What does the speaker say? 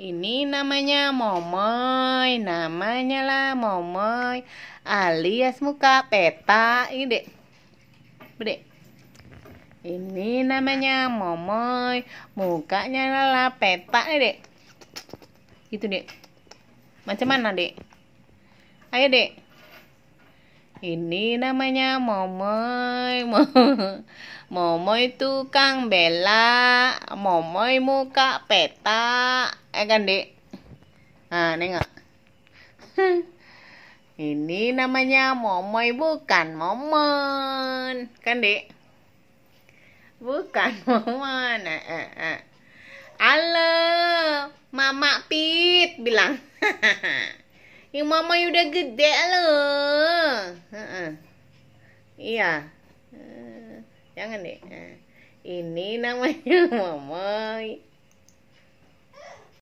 Ini namanya Momoy, namanya lah Momoy alias muka peta ini dek. Bede. Ini namanya Momoy, mukanya lah peta ini dek. Gitu dek. Macam mana dek? Ayo dek. Ini namanya Momoy. Momoy tukang bela. Momoy muka peta. Eh kan, Dek? Nah, nengok. Ini namanya Momoy bukan Momon. Kan, Dek? Bukan Momon. Eh, eh, eh. Halo, Mama Pit bilang. Yang mama udah gede loh. Iya. Eh, jangan deh. Eh, ini namanya Momoy.